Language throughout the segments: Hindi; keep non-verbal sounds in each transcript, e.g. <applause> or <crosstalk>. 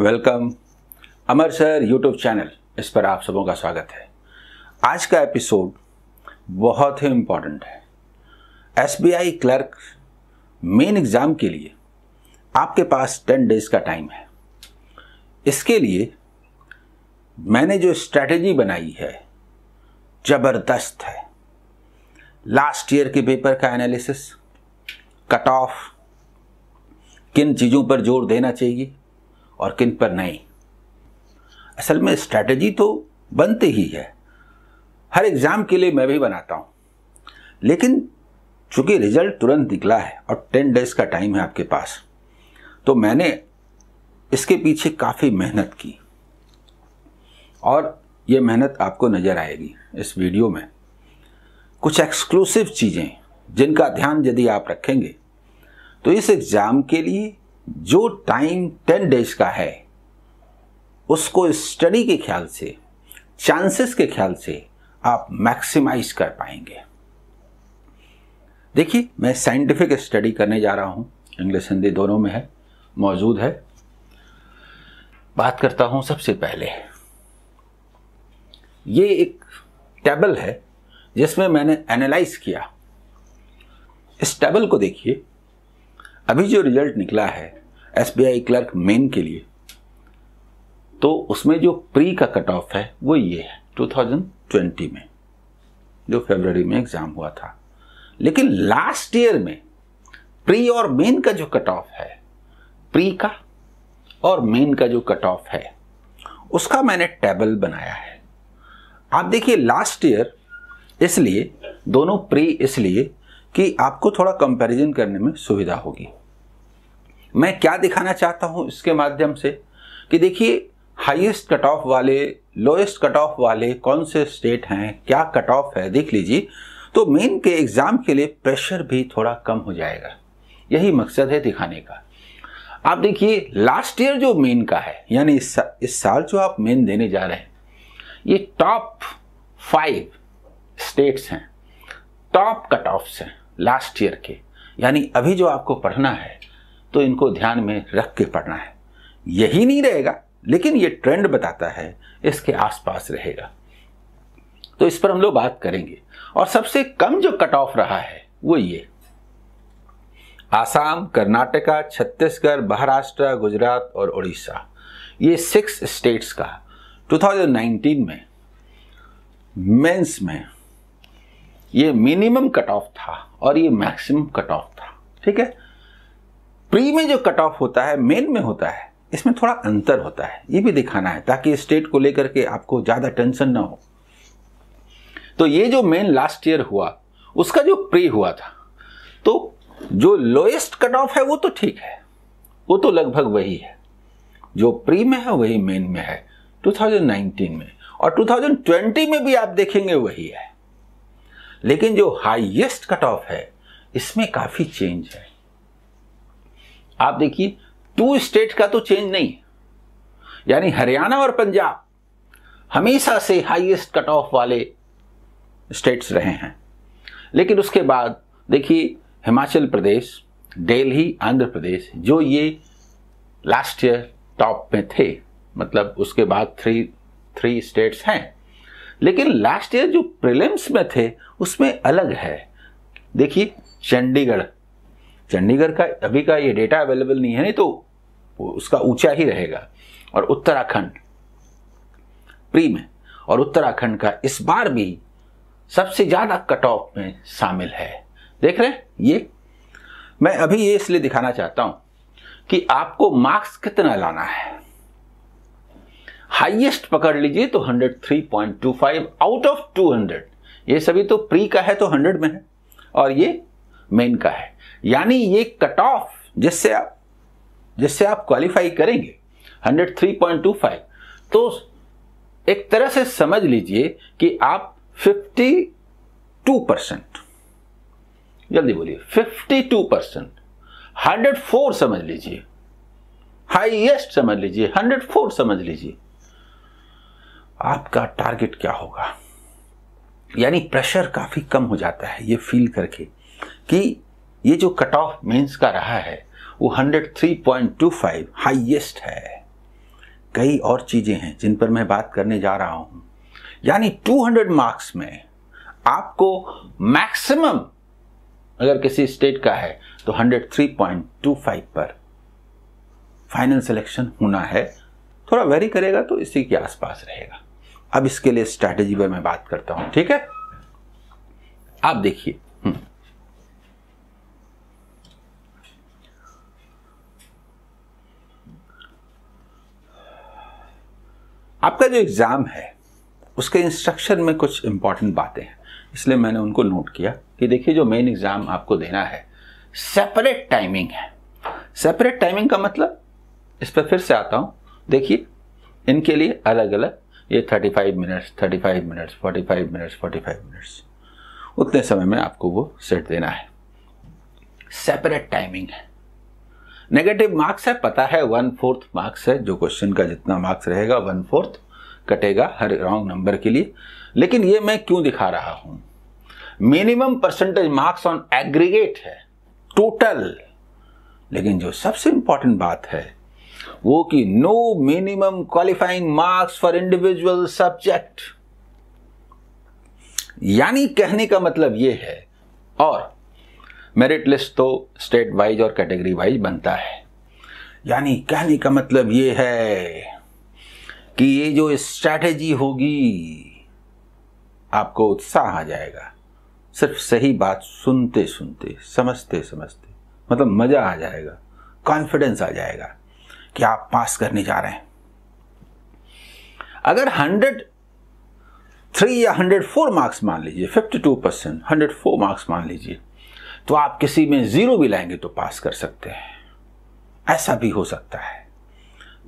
Welcome Amar sir YouTube channel इस पर आप सबों का स्वागत है आज का एपिसोड बहुत ही इम्पॉर्टेंट है एसबीआई क्लर्क मेन एग्ज़ाम के लिए आपके पास टेन डेज़ का टाइम है इसके लिए मैंने जो स्ट्रैटेजी बनाई है ज़बरदस्त है लास्ट ईयर के पेपर का एनालिसिस कट ऑफ किन चीज़ों पर जोर देना चाहिए और किन पर नहीं असल में स्ट्रैटेजी तो बनती ही है हर एग्ज़ाम के लिए मैं भी बनाता हूं लेकिन चूंकि रिजल्ट तुरंत निकला है और टेन डेज का टाइम है आपके पास तो मैंने इसके पीछे काफ़ी मेहनत की और ये मेहनत आपको नज़र आएगी इस वीडियो में कुछ एक्सक्लूसिव चीज़ें जिनका ध्यान यदि आप रखेंगे तो इस एग्ज़ाम के लिए जो टाइम टेन डेज का है उसको स्टडी के ख्याल से चांसेस के ख्याल से आप मैक्सिमाइज कर पाएंगे देखिए मैं साइंटिफिक स्टडी करने जा रहा हूं इंग्लिश हिंदी दोनों में है मौजूद है बात करता हूं सबसे पहले ये एक टेबल है जिसमें मैंने एनालाइज किया इस टेबल को देखिए अभी जो रिजल्ट निकला है एस क्लर्क मेन के लिए तो उसमें जो प्री का कट ऑफ है वो ये है 2020 में जो फरवरी में एग्ज़ाम हुआ था लेकिन लास्ट ईयर में प्री और मेन का जो कट ऑफ है प्री का और मेन का जो कट ऑफ है उसका मैंने टेबल बनाया है आप देखिए लास्ट ईयर इसलिए दोनों प्री इसलिए कि आपको थोड़ा कंपैरिजन करने में सुविधा होगी मैं क्या दिखाना चाहता हूं इसके माध्यम से कि देखिए हाईएस्ट कट ऑफ वाले लोएस्ट कट ऑफ वाले कौन से स्टेट हैं क्या कट ऑफ है देख लीजिए तो मेन के एग्ज़ाम के लिए प्रेशर भी थोड़ा कम हो जाएगा यही मकसद है दिखाने का आप देखिए लास्ट ईयर जो मेन का है यानी इस, सा, इस साल जो आप मेन देने जा रहे हैं ये टॉप फाइव स्टेट्स हैं टॉप कट ऑफ हैं लास्ट ईयर के यानी अभी जो आपको पढ़ना है तो इनको ध्यान में रख के पढ़ना है यही नहीं रहेगा लेकिन ये ट्रेंड बताता है इसके आसपास रहेगा तो इस पर हम लोग बात करेंगे और सबसे कम जो कट ऑफ रहा है वो ये आसाम कर्नाटका छत्तीसगढ़ महाराष्ट्र गुजरात और उड़ीसा ये सिक्स स्टेट्स का 2019 में मेंस में ये मिनिमम कट ऑफ था और ये मैक्सिमम कट ऑफ था ठीक है प्री में जो कट ऑफ होता है मेन में होता है इसमें थोड़ा अंतर होता है ये भी दिखाना है ताकि स्टेट को लेकर के आपको ज़्यादा टेंशन ना हो तो ये जो मेन लास्ट ईयर हुआ उसका जो प्री हुआ था तो जो लोएस्ट कट ऑफ है वो तो ठीक है वो तो लगभग वही है जो प्री में है वही मेन में है 2019 में और 2020 में भी आप देखेंगे वही है लेकिन जो हाईएस्ट कट ऑफ है इसमें काफ़ी चेंज है आप देखिए टू स्टेट का तो चेंज नहीं यानी हरियाणा और पंजाब हमेशा से हाईएस्ट कट ऑफ वाले स्टेट्स रहे हैं लेकिन उसके बाद देखिए हिमाचल प्रदेश दिल्ली आंध्र प्रदेश जो ये लास्ट ईयर टॉप में थे मतलब उसके बाद थ्री थ्री स्टेट्स हैं लेकिन लास्ट ईयर जो प्रिलिम्स में थे उसमें अलग है देखिए चंडीगढ़ चंडीगढ़ का अभी का ये डेटा अवेलेबल नहीं है नहीं तो उसका ऊंचा ही रहेगा और उत्तराखंड प्री में और उत्तराखंड का इस बार भी सबसे ज़्यादा कट ऑफ में शामिल है देख रहे हैं ये मैं अभी ये इसलिए दिखाना चाहता हूं कि आपको मार्क्स कितना लाना है हाईएस्ट पकड़ लीजिए तो 103.25 आउट ऑफ 200 ये सभी तो प्री का है तो 100 में है और ये मेन का है यानी ये कट ऑफ जिससे आप जिससे आप क्वालिफाई करेंगे 103.25 तो एक तरह से समझ लीजिए कि आप 52 परसेंट जल्दी बोलिए 52 परसेंट हंड्रेड फोर समझ लीजिए हाईएस्ट समझ लीजिए हंड्रेड फोर समझ लीजिए आपका टारगेट क्या होगा यानी प्रेशर काफ़ी कम हो जाता है ये फील करके कि ये जो कट ऑफ मेंस का रहा है वो 103.25 हाईएस्ट है कई और चीज़ें हैं जिन पर मैं बात करने जा रहा हूं यानी 200 मार्क्स में आपको मैक्सिमम अगर किसी स्टेट का है तो 103.25 पर फाइनल सिलेक्शन होना है थोड़ा वेरी करेगा तो इसी के आसपास रहेगा अब इसके लिए स्ट्रैटेजी पर मैं बात करता हूं ठीक है आप देखिए हम्म। आपका जो एग्ज़ाम है उसके इंस्ट्रक्शन में कुछ इंपॉर्टेंट बातें हैं इसलिए मैंने उनको नोट किया कि देखिए जो मेन एग्ज़ाम आपको देना है सेपरेट टाइमिंग है सेपरेट टाइमिंग का मतलब इस पर फिर से आता हूं देखिए इनके लिए अलग अलग ये 35 मिनट्स 35 मिनट्स 45 मिनट्स 45 मिनट्स उतने समय में आपको वो सेट देना है सेपरेट टाइमिंग है नेगेटिव मार्क्स है पता है वन फोर्थ मार्क्स है जो क्वेश्चन का जितना मार्क्स रहेगा वन फोर्थ कटेगा हर रॉन्ग नंबर के लिए लेकिन ये मैं क्यों दिखा रहा हूं minimum percentage marks on aggregate है टोटल लेकिन जो सबसे इंपॉर्टेंट बात है वो कि no minimum qualifying marks for individual subject यानी कहने का मतलब ये है और मेरिट लिस्ट तो स्टेट वाइज और कैटेगरी वाइज बनता है यानी कहने का मतलब ये है कि ये जो स्ट्रैटेजी होगी आपको उत्साह आ जाएगा सिर्फ सही बात सुनते सुनते समझते समझते मतलब मज़ा आ जाएगा कॉन्फिडेंस आ जाएगा कि आप पास करने जा रहे हैं अगर हंड्रेड थ्री या हंड्रेड फोर मार्क्स मान लीजिए fifty two percent hundred four marks मान लीजिए तो आप किसी में जीरो भी लाएंगे तो पास कर सकते हैं ऐसा भी हो सकता है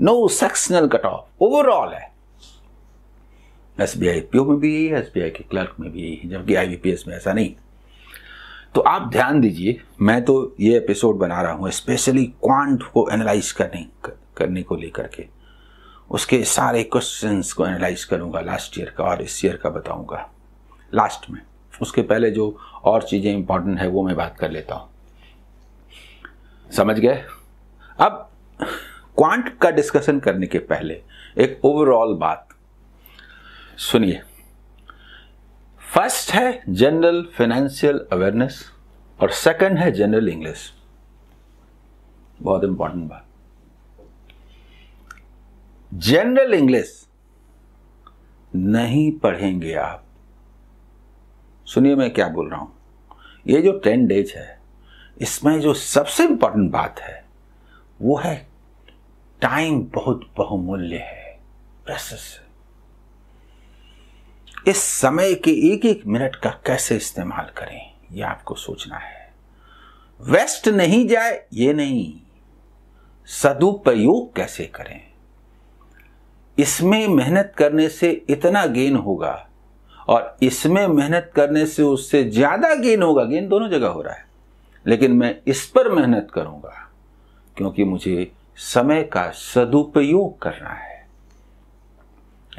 no sectional cut off overall है एस बी आई पी में भी यही है एस बी आई के क्लर्क में भी यही है जबकि आई बी पी एस में ऐसा नहीं तो आप ध्यान दीजिए मैं तो ये एपिसोड बना रहा हूं स्पेशली क्वांट को एनालाइज करने करने को लेकर के उसके सारे क्वेश्चंस को एनालाइज करूँगा लास्ट ईयर का और इस ईयर का बताऊँगा लास्ट में उसके पहले जो और चीज़ें इंपॉर्टेंट है वो मैं बात कर लेता हूँ समझ गए अब क्वांट का डिस्कशन करने के पहले एक ओवरऑल बात सुनिए फर्स्ट है जनरल फाइनेंशियल अवेयरनेस और सेकंड है जनरल इंग्लिश बहुत इंपॉर्टेंट बात जनरल इंग्लिश नहीं पढ़ेंगे आप सुनिए मैं क्या बोल रहा हूं ये जो टेन डेज है इसमें जो सबसे इंपॉर्टेंट बात है वो है टाइम बहुत बहुमूल्य है प्रेसस इस समय के एक एक मिनट का कैसे इस्तेमाल करें यह आपको सोचना है वेस्ट नहीं जाए ये नहीं सदुपयोग कैसे करें इसमें मेहनत करने से इतना गेन होगा और इसमें मेहनत करने से उससे ज़्यादा गेन होगा गेन दोनों जगह हो रहा है लेकिन मैं इस पर मेहनत करूंगा क्योंकि मुझे समय का सदुपयोग करना है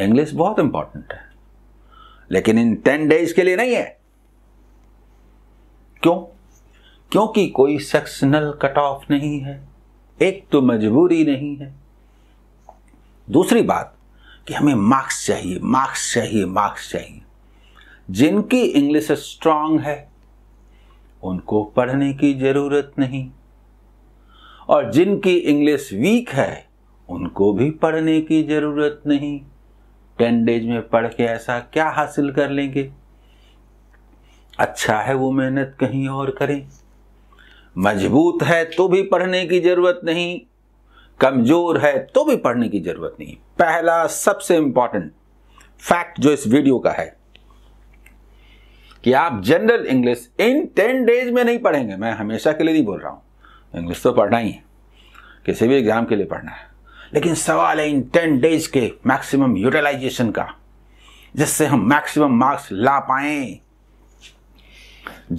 इंग्लिश बहुत इंपॉर्टेंट है लेकिन इन टेन डेज के लिए नहीं है क्यों क्योंकि कोई सेक्शनल कट ऑफ नहीं है एक तो मजबूरी नहीं है दूसरी बात कि हमें मार्क्स चाहिए मार्क्स चाहिए मार्क्स चाहिए जिनकी इंग्लिश स्ट्रांग है उनको पढ़ने की जरूरत नहीं और जिनकी इंग्लिश वीक है उनको भी पढ़ने की जरूरत नहीं टेन डेज में पढ़ के ऐसा क्या हासिल कर लेंगे अच्छा है वो मेहनत कहीं और करें मजबूत है तो भी पढ़ने की जरूरत नहीं कमजोर है तो भी पढ़ने की जरूरत नहीं पहला सबसे इंपॉर्टेंट फैक्ट जो इस वीडियो का है कि आप जनरल इंग्लिश इन टेन डेज में नहीं पढ़ेंगे मैं हमेशा के लिए नहीं बोल रहा हूं इंग्लिश तो पढ़ना ही है किसी भी एग्जाम के लिए पढ़ना है लेकिन सवाल है इन टेन डेज के मैक्सिमम यूटिलाइजेशन का जिससे हम मैक्सिमम मार्क्स ला पाए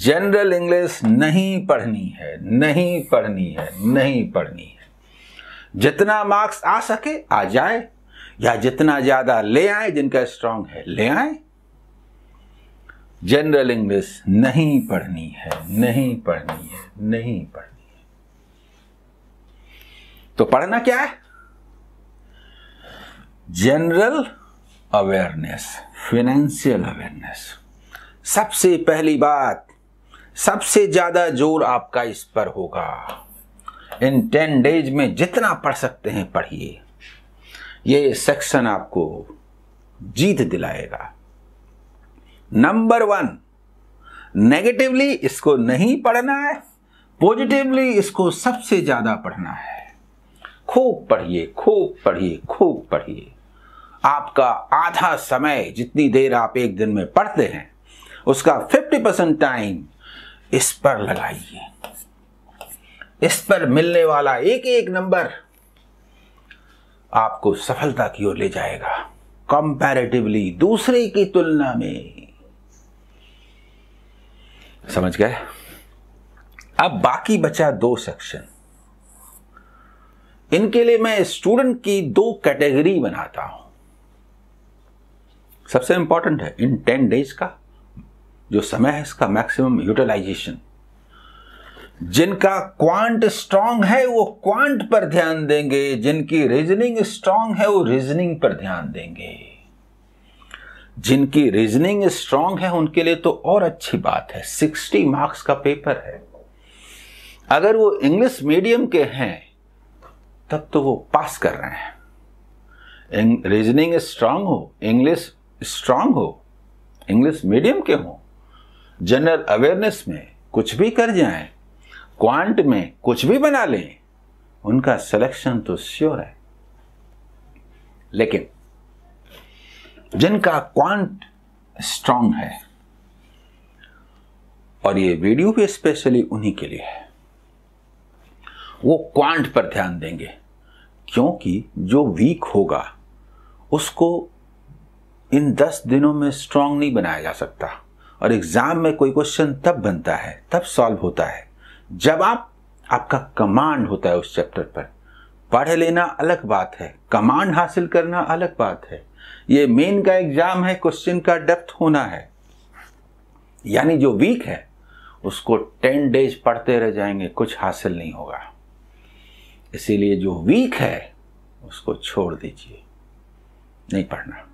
जनरल इंग्लिश नहीं पढ़नी है नहीं पढ़नी है नहीं पढ़नी है जितना मार्क्स आ सके आ जाए या जितना ज्यादा ले आए जिनका स्ट्रांग है ले आए जनरल इंग्लिश नहीं पढ़नी है नहीं पढ़नी है नहीं पढ़नी है तो पढ़ना क्या है जनरल अवेयरनेस फिनेंशियल अवेयरनेस सबसे पहली बात सबसे ज्यादा जोर आपका इस पर होगा इन टेन डेज में जितना पढ़ सकते हैं पढ़िए ये सेक्शन आपको जीत दिलाएगा नंबर वन नेगेटिवली इसको नहीं पढ़ना है पॉजिटिवली इसको सबसे ज़्यादा पढ़ना है खूब पढ़िए खूब पढ़िए खूब पढ़िए आपका आधा समय जितनी देर आप एक दिन में पढ़ते हैं उसका 50 परसेंट टाइम इस पर लगाइए इस पर मिलने वाला एक एक नंबर आपको सफलता की ओर ले जाएगा कंपैरेटिवली दूसरे की तुलना में समझ गए अब बाकी बचा दो सेक्शन इनके लिए मैं स्टूडेंट की दो कैटेगरी बनाता हूं सबसे इंपॉर्टेंट है इन टेन डेज का जो समय है इसका मैक्सिमम यूटिलाइजेशन जिनका क्वांट स्ट्रांग है वो क्वांट पर ध्यान देंगे जिनकी रीजनिंग स्ट्रांग है वो रीजनिंग पर ध्यान देंगे जिनकी रीजनिंग स्ट्रांग है उनके लिए तो और अच्छी बात है सिक्सटी मार्क्स का पेपर है अगर वो इंग्लिश मीडियम के हैं तब तो वो पास कर रहे हैं रीजनिंग स्ट्रांग हो इंग्लिश स्ट्रांग हो इंग्लिश मीडियम के हो जनरल अवेयरनेस में कुछ भी कर जाएं क्वांट में कुछ भी बना लें उनका सिलेक्शन तो श्योर है लेकिन जिनका क्वांट स्ट्रांग है और ये वीडियो भी स्पेशली उन्हीं के लिए है वो क्वांट पर ध्यान देंगे क्योंकि जो वीक होगा उसको इन दस दिनों में स्ट्रांग नहीं बनाया जा सकता और एग्ज़ाम में कोई क्वेश्चन तब बनता है तब सॉल्व होता है जब आप आपका कमांड होता है उस चैप्टर पर पढ़ लेना अलग बात है कमांड हासिल करना अलग बात है ये मेन का एग्जाम है क्वेश्चन का डेप्थ होना है यानी जो वीक है उसको टेन डेज पढ़ते रह जाएंगे कुछ हासिल नहीं होगा इसीलिए जो वीक है उसको छोड़ दीजिए नहीं पढ़ना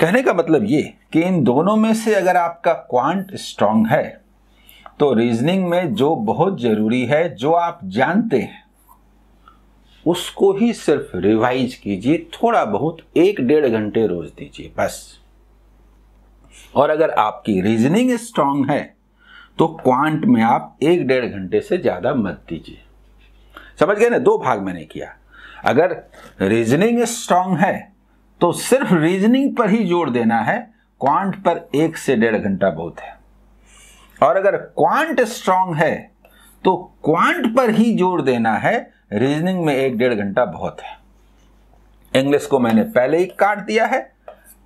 कहने का मतलब ये कि इन दोनों में से अगर आपका क्वांट स्ट्रांग है तो रीजनिंग में जो बहुत ज़रूरी है जो आप जानते हैं उसको ही सिर्फ रिवाइज कीजिए थोड़ा बहुत एक डेढ़ घंटे रोज दीजिए बस और अगर आपकी रीजनिंग स्ट्रांग है तो क्वांट में आप एक डेढ़ घंटे से ज़्यादा मत दीजिए समझ गए ना दो भाग मैंने किया अगर रीजनिंग स्ट्रांग है तो सिर्फ रीजनिंग पर ही जोर देना है क्वांट पर एक से डेढ़ घंटा बहुत है और अगर क्वांट स्ट्रांग है तो क्वांट पर ही जोर देना है रीजनिंग में एक डेढ़ घंटा बहुत है इंग्लिश को मैंने पहले ही काट दिया है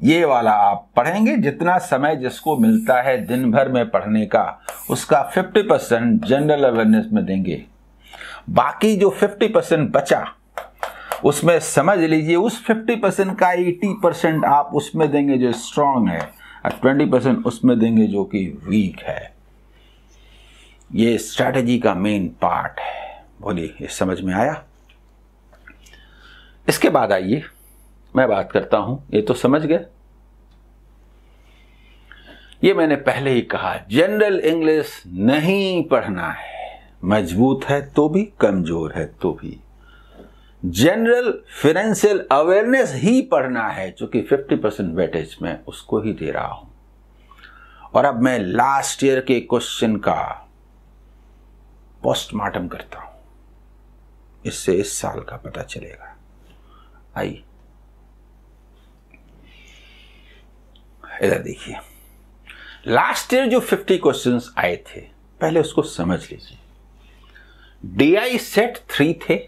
ये वाला आप पढ़ेंगे जितना समय जिसको मिलता है दिन भर में पढ़ने का उसका 50 परसेंट जनरल अवेयरनेस में देंगे बाकी जो 50 परसेंट बचा उसमें समझ लीजिए उस 50 परसेंट का 80 परसेंट आप उसमें देंगे जो स्ट्रांग है और 20 परसेंट उसमें देंगे जो कि वीक है ये स्ट्रैटेजी का मेन पार्ट है बोलिए ये समझ में आया इसके बाद आइए मैं बात करता हूं ये तो समझ गए ये मैंने पहले ही कहा जनरल इंग्लिश नहीं पढ़ना है मजबूत है तो भी कमजोर है तो भी जनरल फिनेंशियल अवेयरनेस ही पढ़ना है जो कि 50 परसेंट वेटेज में उसको ही दे रहा हूं और अब मैं लास्ट ईयर के क्वेश्चन का पोस्टमार्टम करता हूं इससे इस साल का पता चलेगा आइए इधर देखिए लास्ट ईयर जो 50 क्वेश्चंस आए थे पहले उसको समझ लीजिए डी आई सेट थ्री थे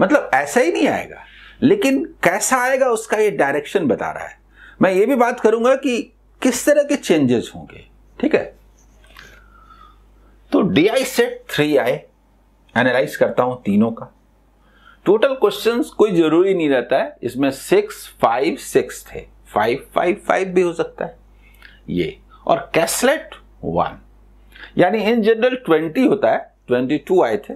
मतलब ऐसा ही नहीं आएगा लेकिन कैसा आएगा उसका ये डायरेक्शन बता रहा है मैं ये भी बात करूंगा कि किस तरह के चेंजेस होंगे ठीक है तो D I set three I analyse करता हूं तीनों का टोटल क्वेश्चंस कोई जरूरी नहीं रहता है इसमें सिक्स फाइव सिक्स थे फाइव फाइव फाइव भी हो सकता है ये और कैसलेट वन यानी इन जनरल ट्वेंटी होता है ट्वेंटी टू आए थे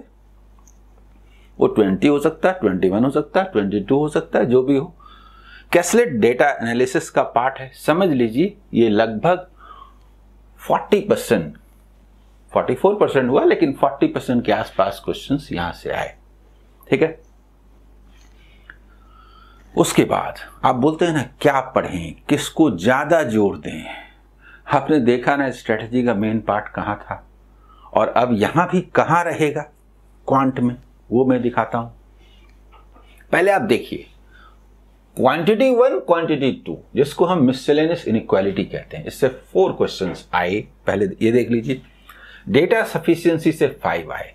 वो ट्वेंटी हो सकता है ट्वेंटी वन हो सकता है ट्वेंटी टू हो सकता है जो भी हो कैसलेट डेटा एनालिसिस का पार्ट है समझ लीजिए ये लगभग फोर्टी परसेंट 44 परसेंट हुआ लेकिन 40 परसेंट के आसपास क्वेश्चन यहां से आए ठीक है उसके बाद आप बोलते हैं ना क्या पढ़ें किसको ज़्यादा जोर दें आपने देखा ना स्ट्रेटजी का मेन पार्ट कहां था और अब यहां भी कहां रहेगा क्वांट में वो मैं दिखाता हूं पहले आप देखिए क्वांटिटी वन क्वांटिटी टू जिसको हम मिसलेनियस इनक्वालिटी कहते हैं इससे फोर क्वेश्चंस आए पहले ये देख लीजिए डेटा सफिशियंसी से फाइव आए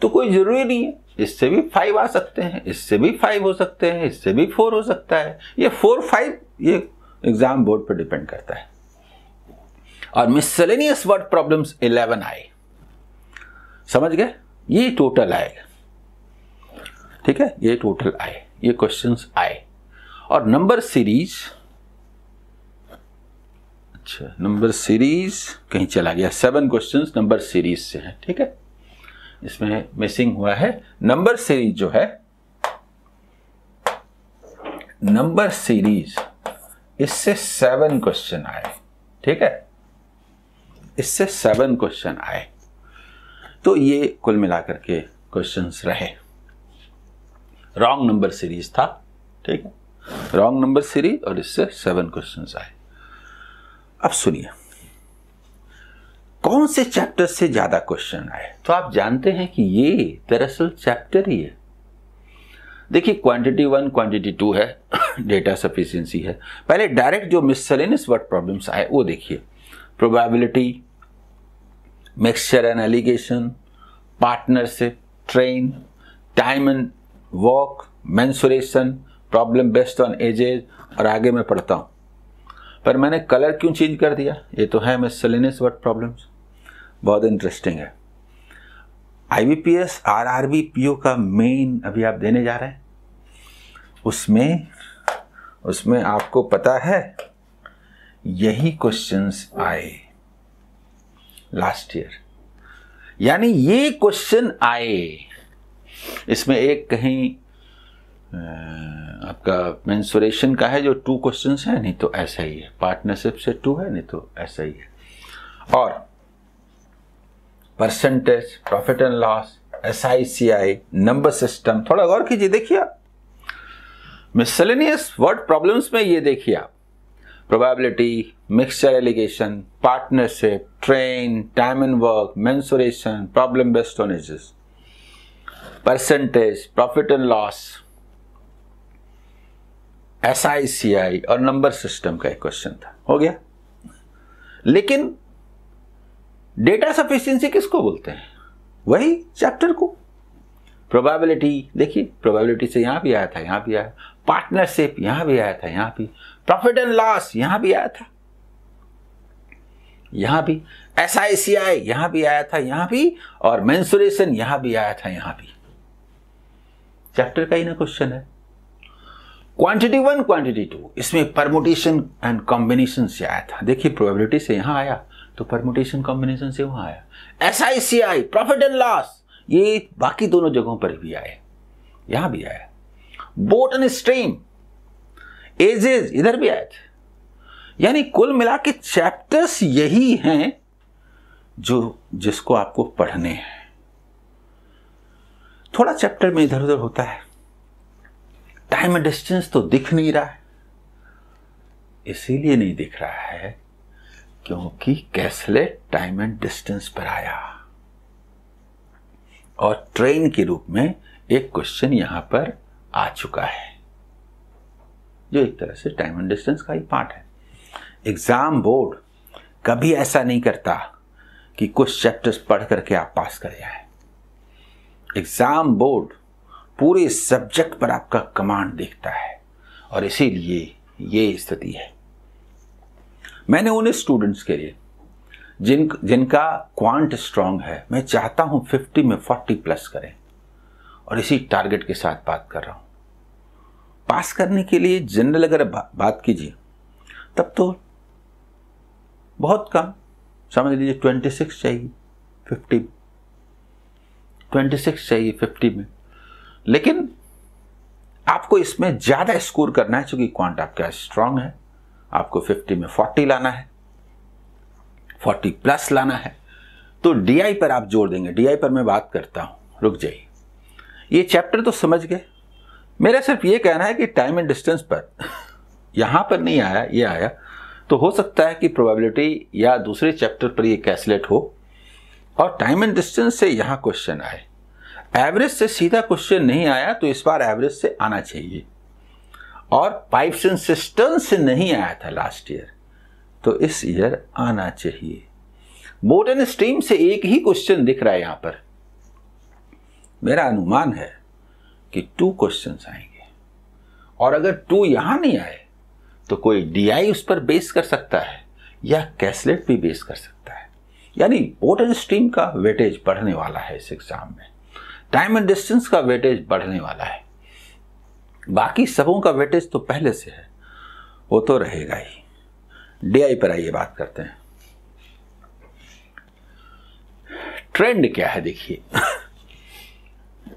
तो कोई ज़रूरी नहीं है इससे भी फाइव आ सकते हैं इससे भी फाइव हो सकते हैं इससे भी फोर हो सकता है ये फोर फाइव ये एग्ज़ाम बोर्ड पर डिपेंड करता है और मिसलेनियस वर्ड प्रॉब्लम्स इलेवन आए समझ गए ये टोटल आएगा ठीक है ये टोटल आए ये क्वेश्चंस आए और नंबर सीरीज़ अच्छा नंबर सीरीज कहीं चला गया सेवन क्वेश्चन नंबर सीरीज से है ठीक है इसमें मिसिंग हुआ है नंबर सीरीज जो है नंबर सीरीज इससे सेवन क्वेश्चन आए ठीक है इससे सेवन क्वेश्चन आए तो ये कुल मिलाकर के क्वेश्चंस रहे रॉन्ग नंबर सीरीज था ठीक है रॉन्ग नंबर सीरीज और इससे सेवन क्वेश्चंस आए अब सुनिए कौन से चैप्टर से ज्यादा क्वेश्चन आए तो आप जानते हैं कि ये दरअसल चैप्टर ही है देखिए क्वांटिटी वन क्वांटिटी टू है डेटा <coughs> सफिशियंसी है पहले डायरेक्ट जो मिसलेनियस वर्ड प्रॉब्लम्स आए वो देखिए probability mixture and alligation partnership train time and work mensuration problem based on ages और आगे मैं पढ़ता हूँ पर मैंने कलर क्यों चेंज कर दिया ये तो है मिसलिनियस वर्ड प्रॉब्लम्स बहुत इंटरेस्टिंग है I B P S R R B P O का मेन अभी आप देने जा रहे हैं उसमें उसमें आपको पता है यही क्वेश्चंस आए लास्ट ईयर यानी ये क्वेश्चन आए इसमें एक कहीं आपका मेंसुरेशन का है जो टू क्वेश्चंस है नहीं तो ऐसा ही है पार्टनरशिप से टू है नहीं तो ऐसा ही है और percentage profit and loss S I C I number system थोड़ा गौर कीजिए देखिए आप मिसलेनियस वर्ड प्रॉब्लम्स में ये देखिए आप probability mixture alligation partnership train time and work mensuration problem based on ages percentage profit and loss S I C I और नंबर सिस्टम का एक क्वेश्चन था हो गया लेकिन डेटा सफिशियंसी किसको बोलते हैं वही चैप्टर को प्रोबेबिलिटी देखिए प्रोबेबिलिटी से यहां भी आया था यहां भी आया पार्टनरशिप यहां भी आया था यहां भी प्रॉफिट एंड लॉस यहां भी आया था यहां भी एस आई सी आई यहां भी आया था यहां भी और मैंसुरेशन यहां भी आया था यहां भी चैप्टर का ही ना क्वेश्चन है क्वांटिटी वन क्वांटिटी टू इसमें परमोटेशन एंड कॉम्बिनेशन से आया था देखिए प्रोबेबिलिटी से यहां आया तो परमोटेशन कॉम्बिनेशन से वहां आया S I C I profit and loss ये बाकी दोनों जगहों पर भी आए यहां भी आया बोट एंड स्ट्रीम एजेज इधर भी आए थे यानी कुल मिला के चैप्टर्स यही हैं जो जिसको आपको पढ़ने हैं थोड़ा चैप्टर में इधर उधर होता है टाइम एंड डिस्टेंस तो दिख नहीं रहा है इसीलिए नहीं दिख रहा है क्योंकि कैसलेट टाइम एंड डिस्टेंस पर आया और ट्रेन के रूप में एक क्वेश्चन यहां पर आ चुका है जो एक तरह से टाइम एंड डिस्टेंस का ही पार्ट है एग्जाम बोर्ड कभी ऐसा नहीं करता कि कुछ चैप्टर्स पढ़ करके आप पास कर जाए एग्जाम बोर्ड पूरे सब्जेक्ट पर आपका कमांड देखता है और इसीलिए ये स्थिति है मैंने उन स्टूडेंट्स के लिए जिन जिनका क्वांट स्ट्रांग है मैं चाहता हूं 50 में 40 प्लस करें और इसी टारगेट के साथ बात कर रहा हूं पास करने के लिए जनरल अगर बा, बात कीजिए तब तो बहुत कम समझ लीजिए 26 चाहिए 50 26 चाहिए 50 में लेकिन आपको इसमें ज़्यादा स्कोर करना है चूंकि क्वांट आपका स्ट्रांग है आपको 50 में 40 लाना है 40 प्लस लाना है तो डीआई पर आप जोर देंगे डीआई पर मैं बात करता हूं रुक जाइए ये चैप्टर तो समझ गए मेरा सिर्फ ये कहना है कि टाइम एंड डिस्टेंस पर यहां पर नहीं आया ये आया तो हो सकता है कि प्रोबेबिलिटी या दूसरे चैप्टर पर ये कैसलेट हो और टाइम एंड डिस्टेंस से यहां क्वेश्चन आए एवरेज से सीधा क्वेश्चन नहीं आया तो इस बार एवरेज से आना चाहिए और पाइप्स एंड सिस्टम से नहीं आया था लास्ट ईयर तो इस ईयर आना चाहिए बोर्ड एंड स्ट्रीम से एक ही क्वेश्चन दिख रहा है यहां पर मेरा अनुमान है कि टू क्वेश्चन आएंगे और अगर टू यहां नहीं आए तो कोई डीआई उस पर बेस कर सकता है या कैसलेट भी बेस कर सकता है यानी बोर्ड एंड स्ट्रीम का वेटेज बढ़ने वाला है इस एग्ज़ाम में टाइम एंड डिस्टेंस का वेटेज बढ़ने वाला है बाकी सबों का वेटेज तो पहले से है वो तो रहेगा ही डीआई पर आइए बात करते हैं ट्रेंड क्या है देखिए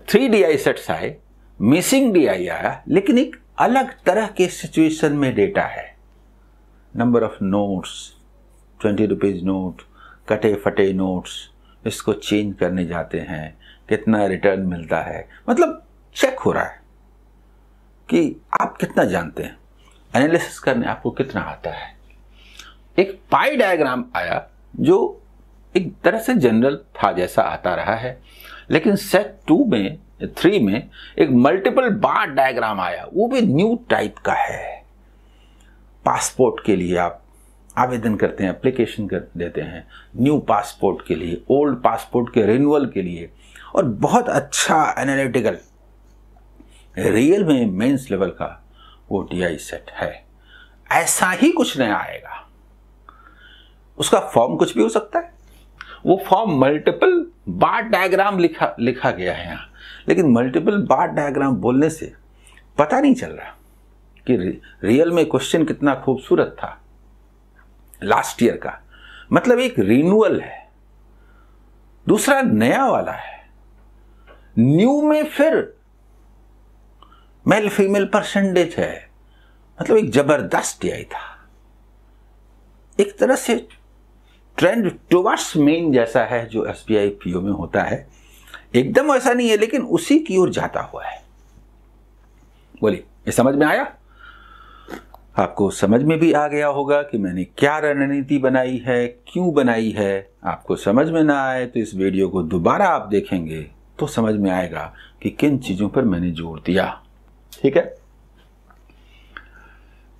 थ्री डी आई सेट्स आए मिसिंग डी आई आया लेकिन एक अलग तरह के सिचुएशन में डेटा है number of notes twenty rupees note कटे फटे नोट्स इसको चेंज करने जाते हैं कितना रिटर्न मिलता है मतलब चेक हो रहा है कि आप कितना जानते हैं एनालिसिस करने आपको कितना आता है एक पाई डायग्राम आया जो एक तरह से जनरल था जैसा आता रहा है लेकिन सेट टू में थ्री में एक मल्टीपल बार डायग्राम आया वो भी न्यू टाइप का है पासपोर्ट के लिए आप आवेदन करते हैं एप्लीकेशन कर देते हैं न्यू पासपोर्ट के लिए ओल्ड पासपोर्ट के रिन्यूअल के लिए और बहुत अच्छा एनालिटिकल रियल में मेंस लेवल का वो डी सेट है ऐसा ही कुछ नया आएगा उसका फॉर्म कुछ भी हो सकता है वो फॉर्म मल्टीपल बार डायग्राम लिखा लिखा गया है यहां लेकिन मल्टीपल बार डायग्राम बोलने से पता नहीं चल रहा कि रियल में क्वेश्चन कितना खूबसूरत था लास्ट ईयर का मतलब एक रिन्यूअल है दूसरा नया वाला है न्यू में फिर मेल फीमेल परसेंटेज है मतलब एक जबरदस्त आई था एक तरह से ट्रेंड टुवर्ड्स मेन जैसा है जो एस बी आई पी में होता है एकदम ऐसा नहीं है लेकिन उसी की ओर जाता हुआ है बोलिए ये समझ में आया आपको समझ में भी आ गया होगा कि मैंने क्या रणनीति बनाई है क्यों बनाई है आपको समझ में ना आए तो इस वीडियो को दोबारा आप देखेंगे तो समझ में आएगा कि किन चीजों पर मैंने जोर दिया ठीक है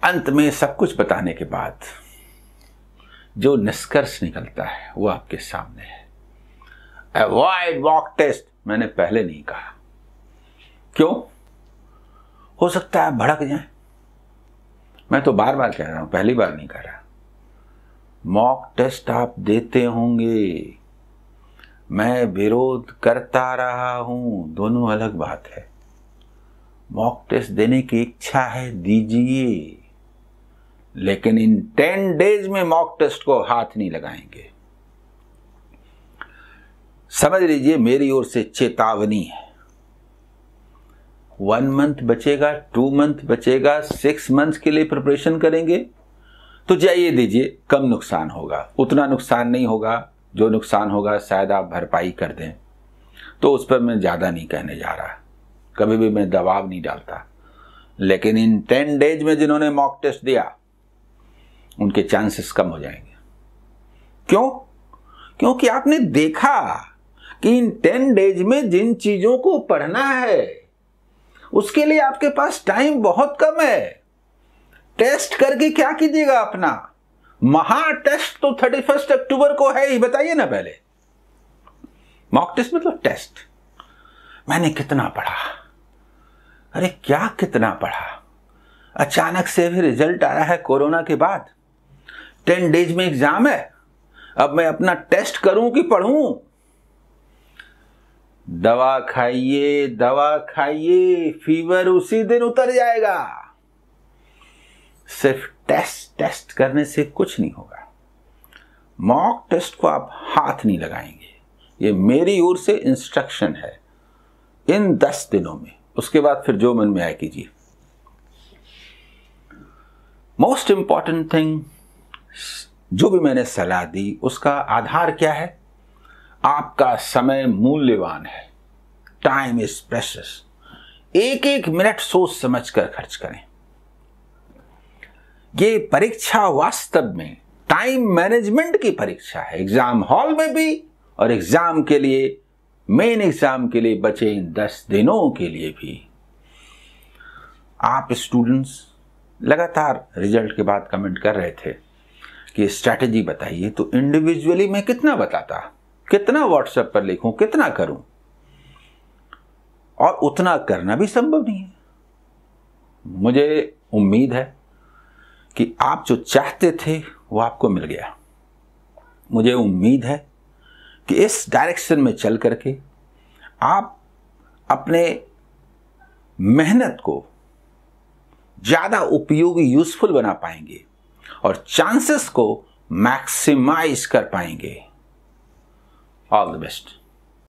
अंत में सब कुछ बताने के बाद जो निष्कर्ष निकलता है वो आपके सामने है अवॉइड वॉक टेस्ट मैंने पहले नहीं कहा क्यों हो सकता है भड़क जाए मैं तो बार बार कह रहा हूं पहली बार नहीं कह रहा मॉक टेस्ट आप देते होंगे मैं विरोध करता रहा हूं दोनों अलग बात है मॉक टेस्ट देने की इच्छा है दीजिए लेकिन इन टेन डेज में मॉक टेस्ट को हाथ नहीं लगाएंगे समझ लीजिए मेरी ओर से चेतावनी है वन मंथ बचेगा टू मंथ बचेगा सिक्स मंथ के लिए प्रिपरेशन करेंगे तो जाइए दीजिए कम नुकसान होगा उतना नुकसान नहीं होगा जो नुकसान होगा शायद आप भरपाई कर दें तो उस पर मैं ज़्यादा नहीं कहने जा रहा कभी भी मैं दबाव नहीं डालता लेकिन इन टेन डेज में जिन्होंने मॉक टेस्ट दिया उनके चांसेस कम हो जाएंगे क्यों क्योंकि आपने देखा कि इन टेन डेज में जिन चीज़ों को पढ़ना है उसके लिए आपके पास टाइम बहुत कम है टेस्ट करके क्या कीजिएगा अपना महाटेस्ट तो थर्टी फर्स्ट अक्टूबर को है ही बताइए ना पहले मॉक टेस्ट मतलब टेस्ट मैंने कितना पढ़ा अरे क्या कितना पढ़ा अचानक से भी रिजल्ट आया है कोरोना के बाद टेन डेज में एग्जाम है अब मैं अपना टेस्ट करूं कि पढ़ूं दवा खाइए दवा खाइए फीवर उसी दिन उतर जाएगा सिर्फ टेस्ट टेस्ट करने से कुछ नहीं होगा मॉक टेस्ट को आप हाथ नहीं लगाएंगे ये मेरी ओर से इंस्ट्रक्शन है इन दस दिनों में उसके बाद फिर जो मन में आए कीजिए मोस्ट इंपॉर्टेंट थिंग जो भी मैंने सलाह दी उसका आधार क्या है आपका समय मूल्यवान है टाइम इज प्रेशस एक एक मिनट सोच समझ कर खर्च करें ये परीक्षा वास्तव में टाइम मैनेजमेंट की परीक्षा है एग्जाम हॉल में भी और एग्जाम के लिए मेन एग्जाम के लिए बचे इन दस दिनों के लिए भी आप स्टूडेंट्स लगातार रिजल्ट के बाद कमेंट कर रहे थे कि स्ट्रैटेजी बताइए तो इंडिविजुअली मैं कितना बताता कितना व्हाट्सएप पर लिखूं कितना करूं और उतना करना भी संभव नहीं है मुझे उम्मीद है कि आप जो चाहते थे वो आपको मिल गया मुझे उम्मीद है कि इस डायरेक्शन में चल करके आप अपने मेहनत को ज़्यादा उपयोगी यूज़फुल बना पाएंगे और चांसेस को मैक्सिमाइज कर पाएंगे ऑल द बेस्ट